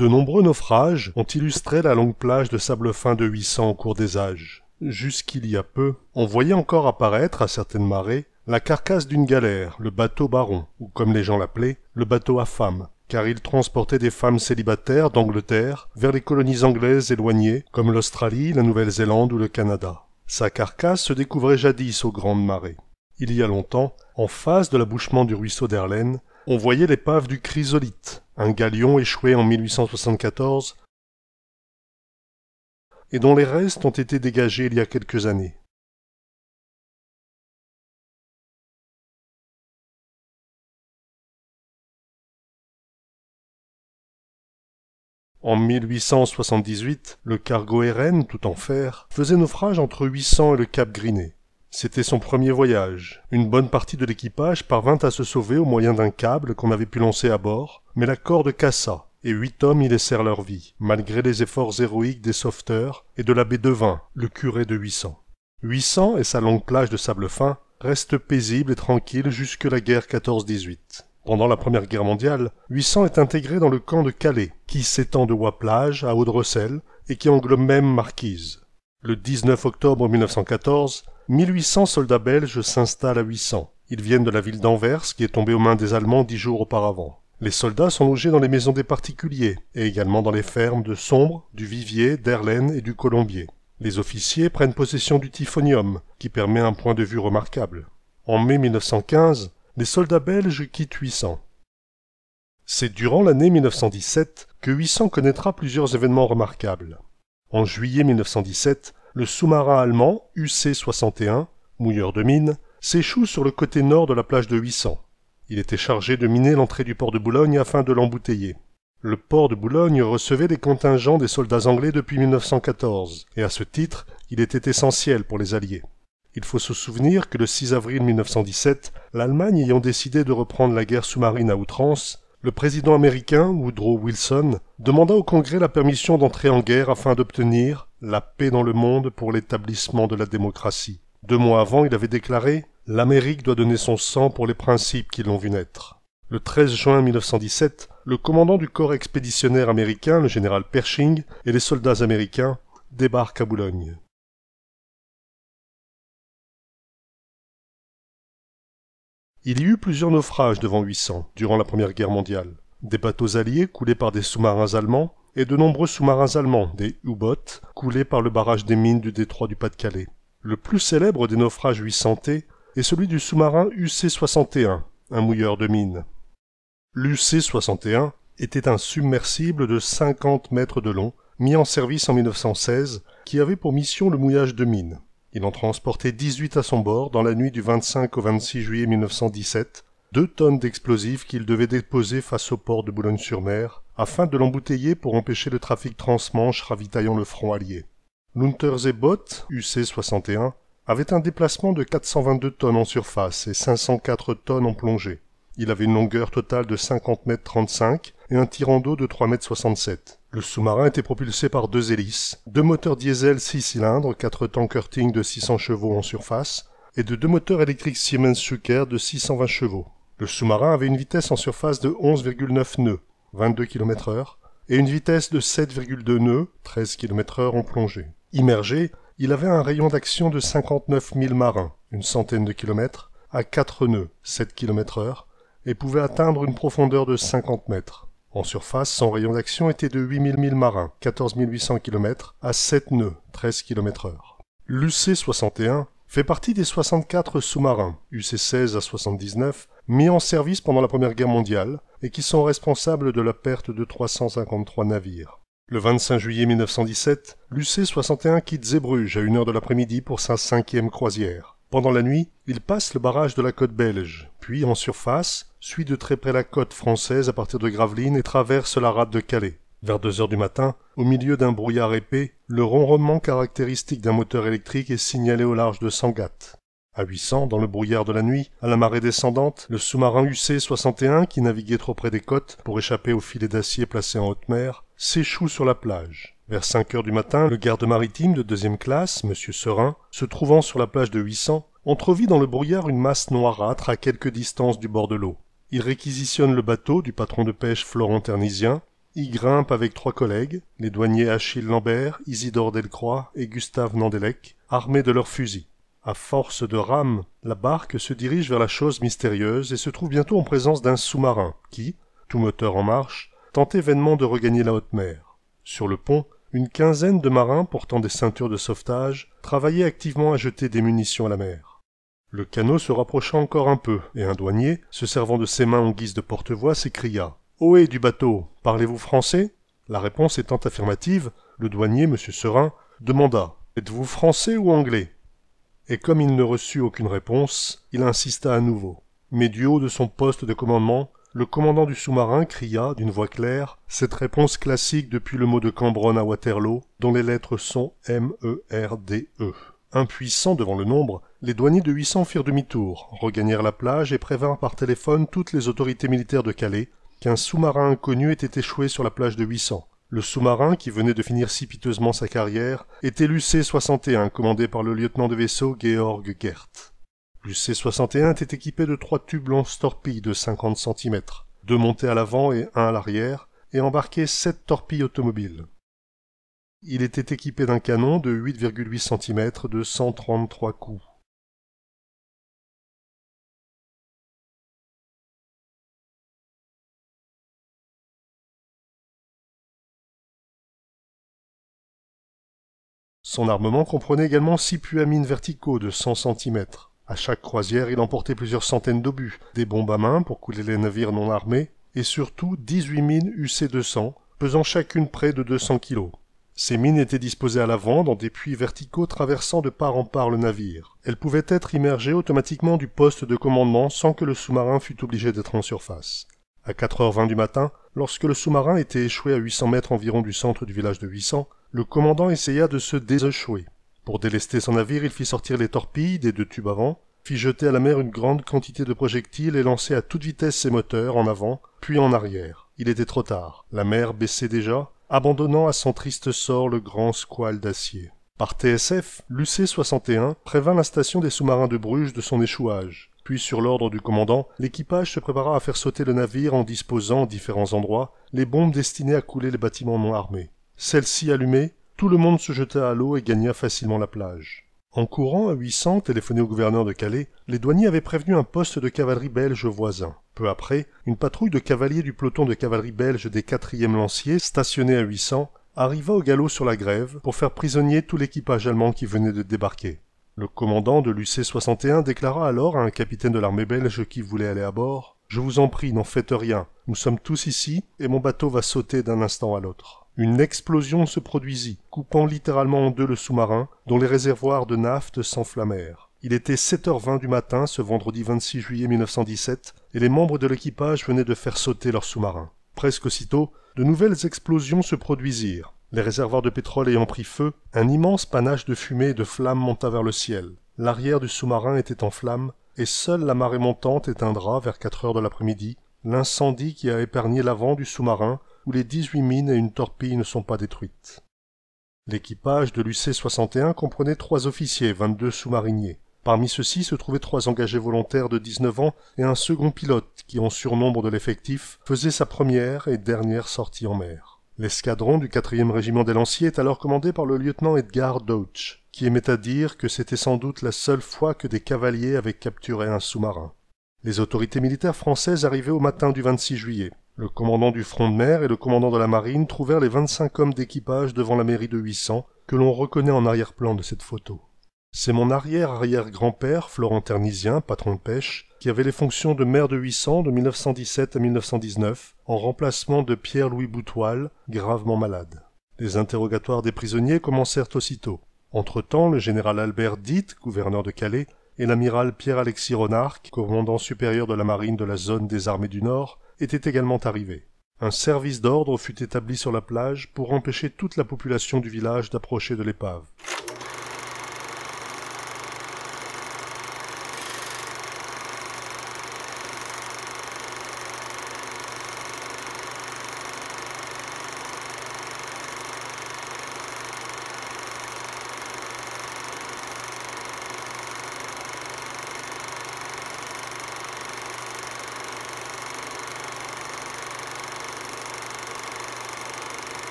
De nombreux naufrages ont illustré la longue plage de sable fin de 800 au cours des âges. Jusqu'il y a peu, on voyait encore apparaître, à certaines marées, la carcasse d'une galère, le bateau baron, ou comme les gens l'appelaient, le bateau à femmes, car il transportait des femmes célibataires d'Angleterre vers les colonies anglaises éloignées, comme l'Australie, la Nouvelle-Zélande ou le Canada. Sa carcasse se découvrait jadis aux grandes marées. Il y a longtemps, en face de l'abouchement du ruisseau d'Erlaine, on voyait l'épave du chrysolite, un galion échoué en 1874 et dont les restes ont été dégagés il y a quelques années. En 1878, le cargo RN, tout en fer, faisait naufrage entre 800 et le Cap Grinet. C'était son premier voyage. Une bonne partie de l'équipage parvint à se sauver au moyen d'un câble qu'on avait pu lancer à bord, mais la corde cassa, et huit hommes y laissèrent leur vie, malgré les efforts héroïques des sauveteurs et de l'abbé Devin, le curé de 800. 800 et sa longue plage de sable fin restent paisibles et tranquilles jusque la guerre 14-18. Pendant la Première Guerre mondiale, 800 est intégré dans le camp de Calais, qui s'étend de Waplage à haut et qui englobe même Marquise. Le 19 octobre 1914, 1800 soldats belges s'installent à 800. Ils viennent de la ville d'Anvers qui est tombée aux mains des Allemands dix jours auparavant. Les soldats sont logés dans les maisons des particuliers et également dans les fermes de Sombre, du Vivier, d'Erlen et du Colombier. Les officiers prennent possession du Typhonium, qui permet un point de vue remarquable. En mai 1915, les soldats belges quittent 800. C'est durant l'année 1917 que 800 connaîtra plusieurs événements remarquables. En juillet 1917, le sous-marin allemand UC-61, mouilleur de mines, s'échoue sur le côté nord de la plage de 800. Il était chargé de miner l'entrée du port de Boulogne afin de l'embouteiller. Le port de Boulogne recevait des contingents des soldats anglais depuis 1914, et à ce titre, il était essentiel pour les Alliés. Il faut se souvenir que le 6 avril 1917, l'Allemagne ayant décidé de reprendre la guerre sous-marine à outrance, le président américain Woodrow Wilson demanda au Congrès la permission d'entrer en guerre afin d'obtenir, la paix dans le monde pour l'établissement de la démocratie. Deux mois avant, il avait déclaré L'Amérique doit donner son sang pour les principes qui l'ont vu naître. Le 13 juin 1917, le commandant du corps expéditionnaire américain, le général Pershing, et les soldats américains débarquent à Boulogne. Il y eut plusieurs naufrages devant 800 durant la Première Guerre mondiale. Des bateaux alliés coulés par des sous-marins allemands, et de nombreux sous-marins allemands, des U-boats, coulés par le barrage des mines du détroit du Pas-de-Calais. Le plus célèbre des naufrages 800 est celui du sous-marin UC-61, un mouilleur de mines. L'UC-61 était un submersible de 50 mètres de long, mis en service en 1916, qui avait pour mission le mouillage de mines. Il en transportait 18 à son bord dans la nuit du 25 au 26 juillet 1917, deux tonnes d'explosifs qu'il devait déposer face au port de Boulogne-sur-Mer, afin de l'embouteiller pour empêcher le trafic transmanche ravitaillant le front allié. L'Unterseebot UC-61, avait un déplacement de 422 tonnes en surface et 504 tonnes en plongée. Il avait une longueur totale de 50 mètres 35 et un tirant d'eau de 3 mètres 67. Le sous-marin était propulsé par deux hélices, deux moteurs diesel 6 cylindres, 4 tankerting de de 600 chevaux en surface et de deux moteurs électriques Siemens sucker de 620 chevaux. Le sous-marin avait une vitesse en surface de 11,9 nœuds 22 km h et une vitesse de 7,2 nœuds, 13 km h en plongée. Immergé, il avait un rayon d'action de 59 000 marins, une centaine de kilomètres, à 4 nœuds, 7 km h et pouvait atteindre une profondeur de 50 mètres. En surface, son rayon d'action était de 8000 milles marins, 14 800 km, à 7 nœuds, 13 km heure. L'UC-61 fait partie des 64 sous-marins, UC-16 à 79, mis en service pendant la Première Guerre mondiale, et qui sont responsables de la perte de 353 navires. Le 25 juillet 1917, l'UC-61 quitte Zeebrugge à une heure de l'après-midi pour sa cinquième croisière. Pendant la nuit, il passe le barrage de la côte belge, puis en surface, suit de très près la côte française à partir de Gravelines et traverse la rade de Calais. Vers deux heures du matin, au milieu d'un brouillard épais, le ronronnement caractéristique d'un moteur électrique est signalé au large de Sangatte. À 800, dans le brouillard de la nuit, à la marée descendante, le sous-marin UC-61, qui naviguait trop près des côtes pour échapper aux filets d'acier placés en haute mer, s'échoue sur la plage. Vers 5 heures du matin, le garde maritime de deuxième classe, M. Serin, se trouvant sur la plage de 800, entrevit dans le brouillard une masse noirâtre à quelques distances du bord de l'eau. Il réquisitionne le bateau du patron de pêche Florent Ternisien, y grimpe avec trois collègues, les douaniers Achille Lambert, Isidore Delcroix et Gustave Nandelec, armés de leurs fusils. À force de rames, la barque se dirige vers la chose mystérieuse et se trouve bientôt en présence d'un sous-marin qui, tout moteur en marche, tentait vainement de regagner la haute mer. Sur le pont, une quinzaine de marins portant des ceintures de sauvetage travaillaient activement à jeter des munitions à la mer. Le canot se rapprocha encore un peu, et un douanier, se servant de ses mains en guise de porte-voix, s'écria « Ohé du bateau, parlez-vous français ?» La réponse étant affirmative, le douanier, M. Serin, demanda « Êtes-vous français ou anglais ?» et comme il ne reçut aucune réponse, il insista à nouveau. Mais du haut de son poste de commandement, le commandant du sous-marin cria, d'une voix claire, cette réponse classique depuis le mot de Cambronne à Waterloo, dont les lettres sont M-E-R-D-E. Impuissants devant le nombre, les douaniers de 800 firent demi-tour, regagnèrent la plage et prévinrent par téléphone toutes les autorités militaires de Calais qu'un sous-marin inconnu était échoué sur la plage de 800. Le sous-marin, qui venait de finir si piteusement sa carrière, était l'UC-61, commandé par le lieutenant de vaisseau Georg Gert. L'UC-61 était équipé de trois tubes lance-torpilles de 50 cm, deux montés à l'avant et un à l'arrière, et embarquait sept torpilles automobiles. Il était équipé d'un canon de 8,8 cm de 133 coups. Son armement comprenait également six mines verticaux de 100 cm. À chaque croisière, il emportait plusieurs centaines d'obus, des bombes à main pour couler les navires non armés, et surtout 18 mines UC-200, pesant chacune près de 200 kg. Ces mines étaient disposées à l'avant dans des puits verticaux traversant de part en part le navire. Elles pouvaient être immergées automatiquement du poste de commandement sans que le sous-marin fût obligé d'être en surface. À 4h20 du matin, lorsque le sous-marin était échoué à 800 mètres environ du centre du village de 800, le commandant essaya de se désechouer. Pour délester son navire, il fit sortir les torpilles des deux tubes avant, fit jeter à la mer une grande quantité de projectiles et lancer à toute vitesse ses moteurs en avant, puis en arrière. Il était trop tard. La mer baissait déjà, abandonnant à son triste sort le grand squale d'acier. Par TSF, l'UC-61 prévint la station des sous-marins de Bruges de son échouage. Puis, sur l'ordre du commandant, l'équipage se prépara à faire sauter le navire en disposant, en différents endroits, les bombes destinées à couler les bâtiments non armés. Celle-ci allumée, tout le monde se jeta à l'eau et gagna facilement la plage. En courant à 800 téléphoné au gouverneur de Calais, les douaniers avaient prévenu un poste de cavalerie belge voisin. Peu après, une patrouille de cavaliers du peloton de cavalerie belge des 4 Lanciers, stationné à 800, arriva au galop sur la grève pour faire prisonnier tout l'équipage allemand qui venait de débarquer. Le commandant de l'UC-61 déclara alors à un capitaine de l'armée belge qui voulait aller à bord Je vous en prie, n'en faites rien. Nous sommes tous ici et mon bateau va sauter d'un instant à l'autre une explosion se produisit, coupant littéralement en deux le sous-marin, dont les réservoirs de naphte s'enflammèrent. Il était 7h20 du matin ce vendredi 26 juillet 1917 et les membres de l'équipage venaient de faire sauter leur sous-marin. Presque aussitôt, de nouvelles explosions se produisirent. Les réservoirs de pétrole ayant pris feu, un immense panache de fumée et de flammes monta vers le ciel. L'arrière du sous-marin était en flammes et seule la marée montante éteindra vers 4 heures de l'après-midi l'incendie qui a épargné l'avant du sous-marin où les 18 mines et une torpille ne sont pas détruites. L'équipage de l'UC-61 comprenait trois officiers, 22 sous-mariniers. Parmi ceux-ci se trouvaient trois engagés volontaires de 19 ans et un second pilote qui, en surnombre de l'effectif, faisait sa première et dernière sortie en mer. L'escadron du 4e régiment des lanciers est alors commandé par le lieutenant Edgar Deutsch, qui aimait à dire que c'était sans doute la seule fois que des cavaliers avaient capturé un sous-marin. Les autorités militaires françaises arrivaient au matin du 26 juillet. Le commandant du front de mer et le commandant de la marine trouvèrent les 25 hommes d'équipage devant la mairie de 800, que l'on reconnaît en arrière-plan de cette photo. C'est mon arrière-arrière-grand-père, Florent Ternisien, patron de pêche, qui avait les fonctions de maire de 800 de 1917 à 1919, en remplacement de Pierre-Louis Boutoil, gravement malade. Les interrogatoires des prisonniers commencèrent aussitôt. Entre-temps, le général Albert Ditt, gouverneur de Calais, et l'amiral Pierre-Alexis Renard, commandant supérieur de la marine de la zone des armées du Nord, était également arrivé. Un service d'ordre fut établi sur la plage pour empêcher toute la population du village d'approcher de l'épave.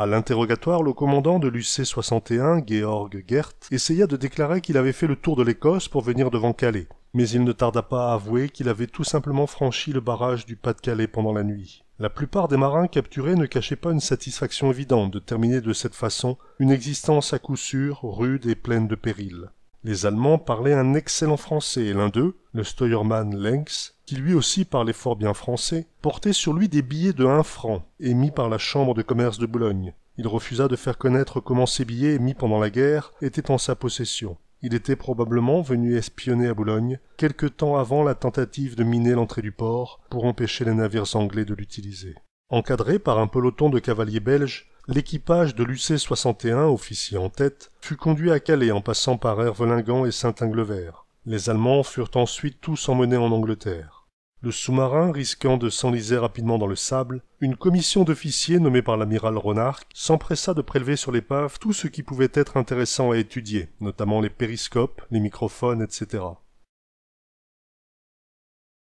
À l'interrogatoire, le commandant de l'UC-61, Georg Gert, essaya de déclarer qu'il avait fait le tour de l'Écosse pour venir devant Calais, mais il ne tarda pas à avouer qu'il avait tout simplement franchi le barrage du Pas-de-Calais pendant la nuit. La plupart des marins capturés ne cachaient pas une satisfaction évidente de terminer de cette façon une existence à coup sûr rude et pleine de périls. Les Allemands parlaient un excellent français et l'un d'eux, le Steuermann Lenks, qui lui aussi parlait fort bien français, portait sur lui des billets de un franc, émis par la Chambre de commerce de Boulogne. Il refusa de faire connaître comment ces billets émis pendant la guerre étaient en sa possession. Il était probablement venu espionner à Boulogne quelque temps avant la tentative de miner l'entrée du port pour empêcher les navires anglais de l'utiliser. Encadré par un peloton de cavaliers belges, L'équipage de l'UC-61, officier en tête, fut conduit à Calais en passant par Ervelingan et Saint-Inglevert. Les Allemands furent ensuite tous emmenés en Angleterre. Le sous-marin risquant de s'enliser rapidement dans le sable, une commission d'officiers nommée par l'amiral Renard s'empressa de prélever sur l'épave tout ce qui pouvait être intéressant à étudier, notamment les périscopes, les microphones, etc.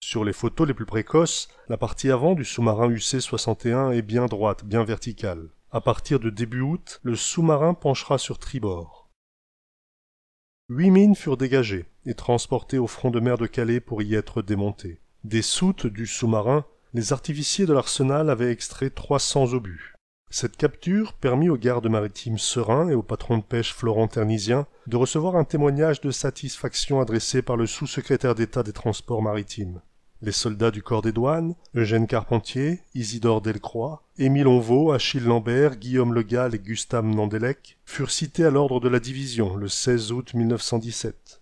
Sur les photos les plus précoces, la partie avant du sous-marin UC-61 est bien droite, bien verticale. À partir de début août, le sous-marin penchera sur tribord. Huit mines furent dégagées et transportées au front de mer de Calais pour y être démontées. Des soutes du sous-marin, les artificiers de l'arsenal avaient extrait 300 obus. Cette capture permit aux garde maritime sereins et au patron de pêche Florent Ternisien de recevoir un témoignage de satisfaction adressé par le sous-secrétaire d'État des Transports maritimes les soldats du corps des douanes, Eugène Carpentier, Isidore Delcroix, Émile Onveau, Achille Lambert, Guillaume Le Gall et Gustave Nandelec furent cités à l'ordre de la division le 16 août 1917.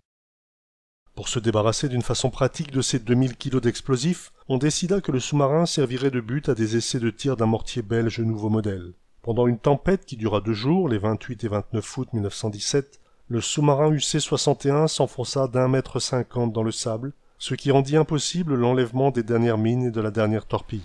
Pour se débarrasser d'une façon pratique de ces 2000 kilos d'explosifs, on décida que le sous-marin servirait de but à des essais de tir d'un mortier belge nouveau modèle. Pendant une tempête qui dura deux jours, les 28 et 29 août 1917, le sous-marin UC-61 s'enfonça d'un mètre cinquante dans le sable, ce qui rendit impossible l'enlèvement des dernières mines et de la dernière torpille.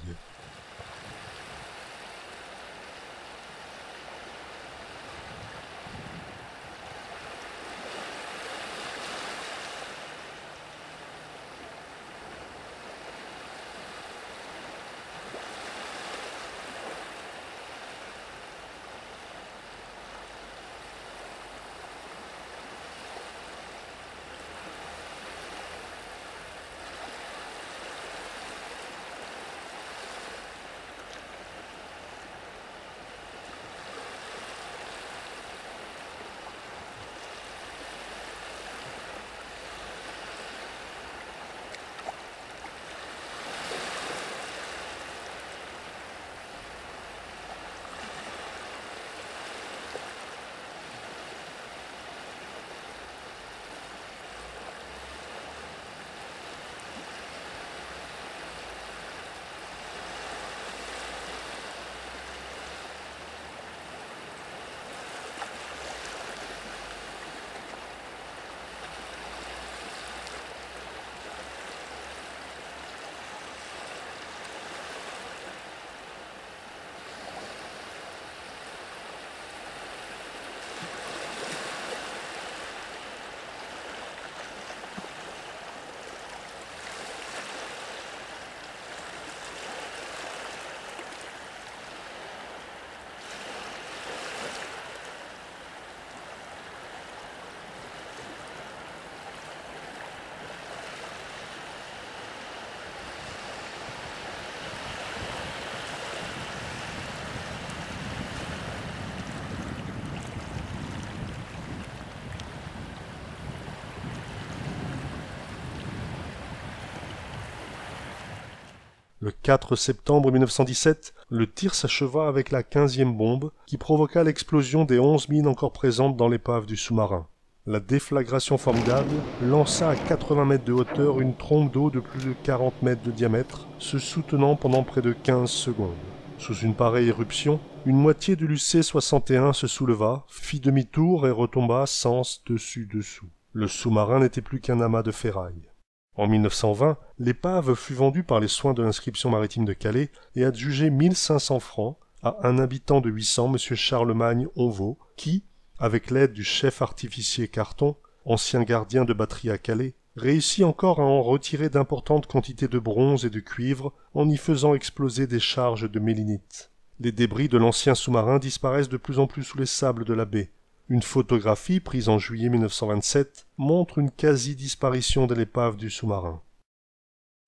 Le 4 septembre 1917, le tir s'acheva avec la 15 bombe qui provoqua l'explosion des 11 mines encore présentes dans l'épave du sous-marin. La déflagration formidable lança à 80 mètres de hauteur une trombe d'eau de plus de 40 mètres de diamètre, se soutenant pendant près de 15 secondes. Sous une pareille éruption, une moitié de l'UC-61 se souleva, fit demi-tour et retomba sens dessus-dessous. Le sous-marin n'était plus qu'un amas de ferraille. En 1920, l'épave fut vendue par les soins de l'inscription maritime de Calais et adjugée 1500 francs à un habitant de 800, M. Charlemagne Onvaux, qui, avec l'aide du chef artificier Carton, ancien gardien de batterie à Calais, réussit encore à en retirer d'importantes quantités de bronze et de cuivre en y faisant exploser des charges de mélinite. Les débris de l'ancien sous-marin disparaissent de plus en plus sous les sables de la baie, une photographie prise en juillet 1927 montre une quasi-disparition de l'épave du sous-marin.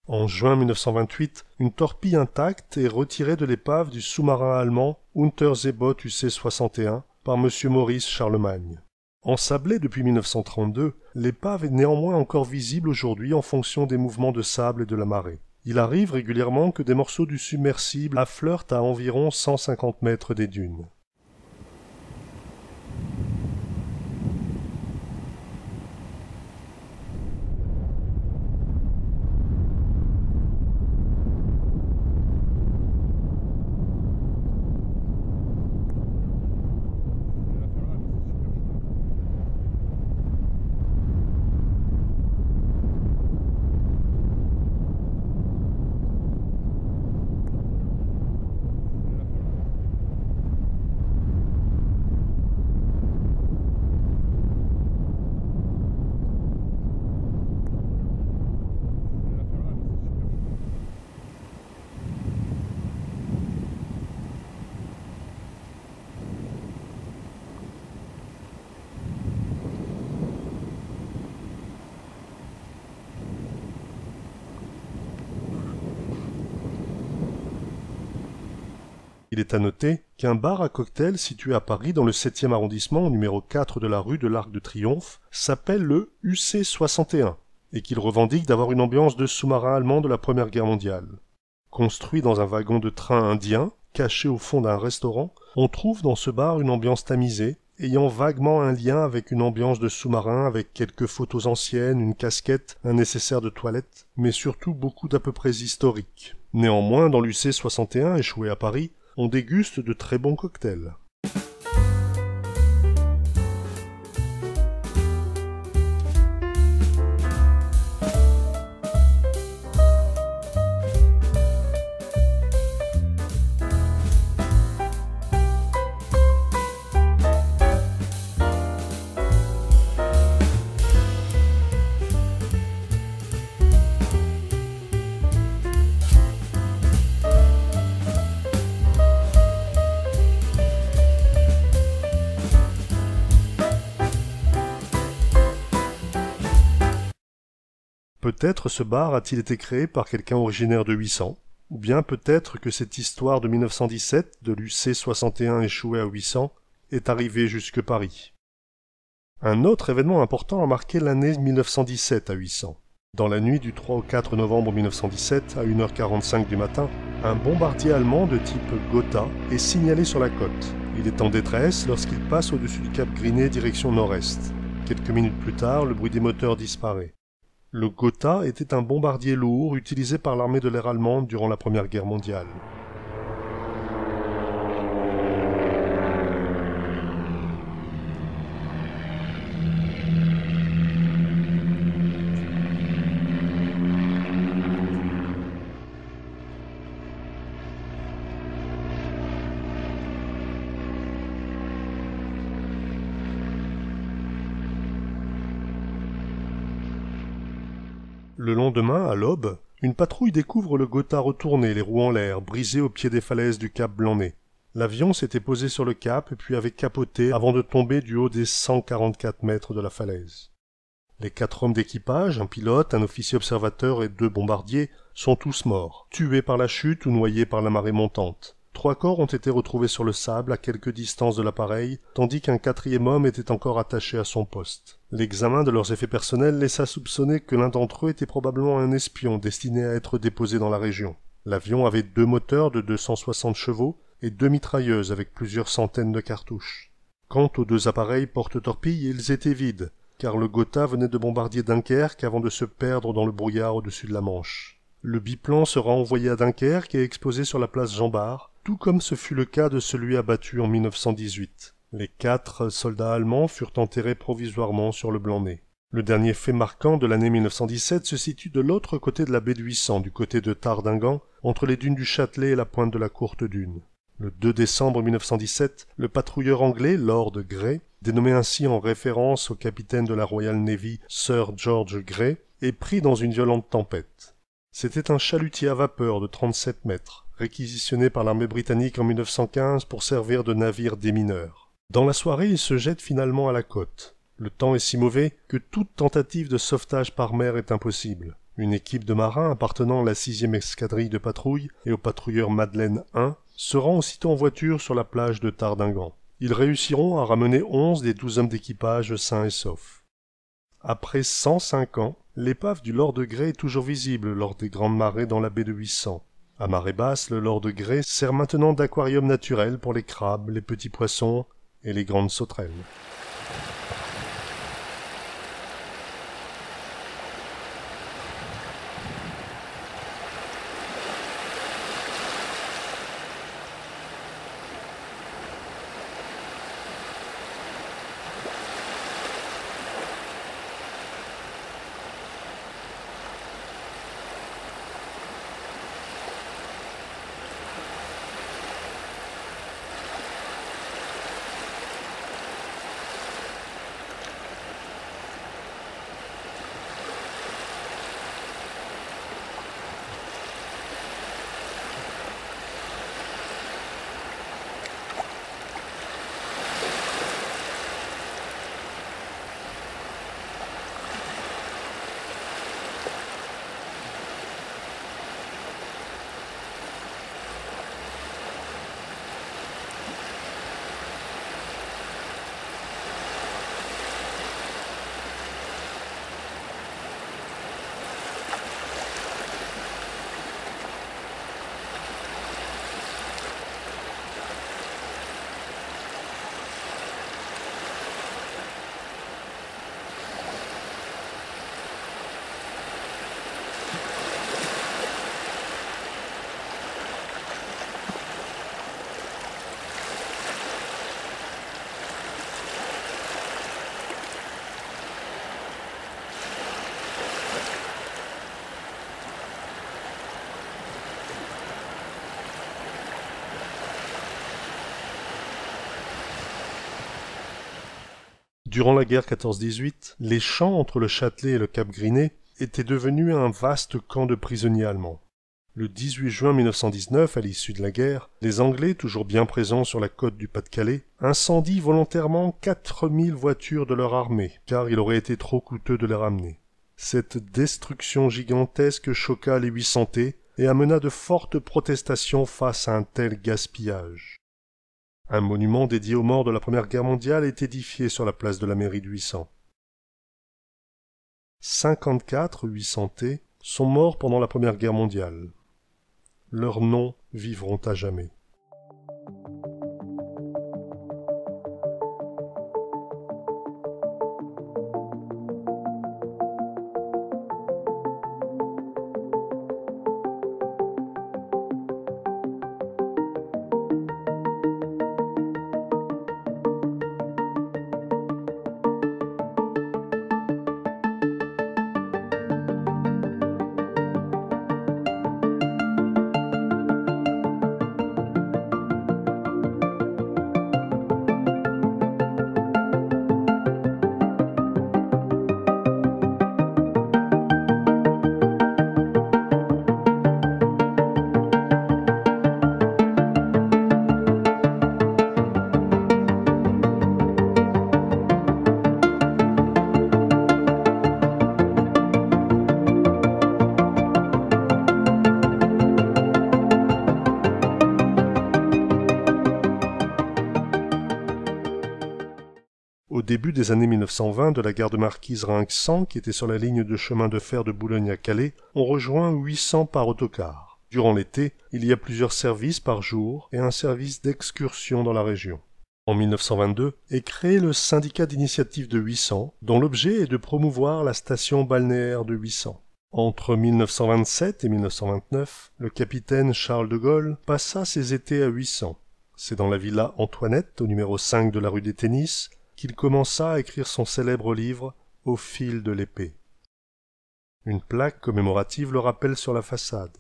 En juin 1928, une torpille intacte est retirée de l'épave du sous-marin allemand Unterseebot UC-61 par M. Maurice Charlemagne. En sablé depuis 1932, l'épave est néanmoins encore visible aujourd'hui en fonction des mouvements de sable et de la marée. Il arrive régulièrement que des morceaux du submersible affleurent à environ 150 mètres des dunes. Il est à noter qu'un bar à cocktail situé à Paris dans le 7e arrondissement, numéro 4 de la rue de l'Arc de Triomphe, s'appelle le UC61 et qu'il revendique d'avoir une ambiance de sous-marin allemand de la Première Guerre mondiale. Construit dans un wagon de train indien, caché au fond d'un restaurant, on trouve dans ce bar une ambiance tamisée, ayant vaguement un lien avec une ambiance de sous-marin avec quelques photos anciennes, une casquette, un nécessaire de toilette, mais surtout beaucoup d'à peu près historiques. Néanmoins, dans l'UC 61 échoué à Paris, on déguste de très bons cocktails. Peut-être ce bar a-t-il été créé par quelqu'un originaire de 800, ou bien peut-être que cette histoire de 1917 de l'UC 61 échoué à 800 est arrivée jusque Paris. Un autre événement important a marqué l'année 1917 à 800. Dans la nuit du 3 au 4 novembre 1917, à 1h45 du matin, un bombardier allemand de type Gotha est signalé sur la côte. Il est en détresse lorsqu'il passe au-dessus du cap Griné direction nord-est. Quelques minutes plus tard, le bruit des moteurs disparaît. Le Gotha était un bombardier lourd utilisé par l'armée de l'air allemande durant la Première Guerre mondiale. Demain, à l'aube, une patrouille découvre le Gotha retourné, les roues en l'air, brisé au pied des falaises du cap blanc L'avion s'était posé sur le cap puis avait capoté avant de tomber du haut des 144 mètres de la falaise. Les quatre hommes d'équipage, un pilote, un officier observateur et deux bombardiers, sont tous morts, tués par la chute ou noyés par la marée montante. Trois corps ont été retrouvés sur le sable à quelques distances de l'appareil, tandis qu'un quatrième homme était encore attaché à son poste. L'examen de leurs effets personnels laissa soupçonner que l'un d'entre eux était probablement un espion destiné à être déposé dans la région. L'avion avait deux moteurs de 260 chevaux et deux mitrailleuses avec plusieurs centaines de cartouches. Quant aux deux appareils porte-torpilles, ils étaient vides, car le Gotha venait de bombardier Dunkerque avant de se perdre dans le brouillard au-dessus de la Manche. Le biplan sera envoyé à Dunkerque et exposé sur la place Jean-Bart, tout comme ce fut le cas de celui abattu en 1918. Les quatre soldats allemands furent enterrés provisoirement sur le Blanc-Nez. Le dernier fait marquant de l'année 1917 se situe de l'autre côté de la baie d'Huissant, du côté de Tardingan, entre les dunes du Châtelet et la pointe de la Courte Dune. Le 2 décembre 1917, le patrouilleur anglais Lord Grey, dénommé ainsi en référence au capitaine de la Royal Navy Sir George Grey, est pris dans une violente tempête. C'était un chalutier à vapeur de 37 mètres réquisitionné par l'armée britannique en 1915 pour servir de navire démineur. Dans la soirée, il se jette finalement à la côte. Le temps est si mauvais que toute tentative de sauvetage par mer est impossible. Une équipe de marins appartenant à la sixième escadrille de patrouille et au patrouilleur Madeleine I se rend aussitôt en voiture sur la plage de Tardingan. Ils réussiront à ramener onze des 12 hommes d'équipage sains et saufs. Après 105 ans, l'épave du Lord Grey est toujours visible lors des grandes marées dans la baie de 800. À marée basse, le lord grès sert maintenant d'aquarium naturel pour les crabes, les petits poissons et les grandes sauterelles. Durant la guerre 14-18, les champs entre le Châtelet et le Cap grinet étaient devenus un vaste camp de prisonniers allemands. Le 18 juin 1919, à l'issue de la guerre, les Anglais, toujours bien présents sur la côte du Pas-de-Calais, incendient volontairement 4000 voitures de leur armée, car il aurait été trop coûteux de les ramener. Cette destruction gigantesque choqua les huit santés et amena de fortes protestations face à un tel gaspillage. Un monument dédié aux morts de la Première Guerre mondiale est édifié sur la place de la mairie de 54 800 sont morts pendant la Première Guerre mondiale. Leurs noms vivront à jamais. au début des années 1920 de la gare de Marquise Rinx qui était sur la ligne de chemin de fer de Boulogne à Calais, on rejoint 800 par autocar. Durant l'été, il y a plusieurs services par jour et un service d'excursion dans la région. En 1922 est créé le syndicat d'initiative de 800 dont l'objet est de promouvoir la station balnéaire de 800. Entre 1927 et 1929, le capitaine Charles de Gaulle passa ses étés à 800. C'est dans la villa Antoinette, au numéro 5 de la rue des Tennis, il commença à écrire son célèbre livre Au fil de l'épée. Une plaque commémorative le rappelle sur la façade.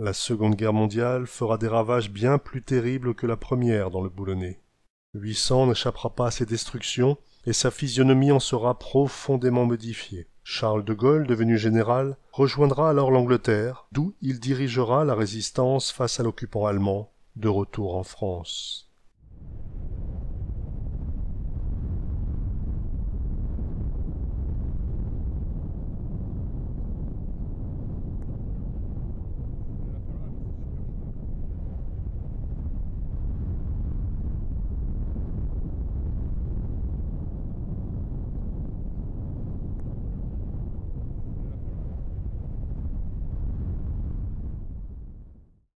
La Seconde Guerre mondiale fera des ravages bien plus terribles que la première dans le Boulonnais. 800 n'échappera pas à ses destructions, et sa physionomie en sera profondément modifiée. Charles de Gaulle, devenu général, rejoindra alors l'Angleterre, d'où il dirigera la résistance face à l'occupant allemand, de retour en France.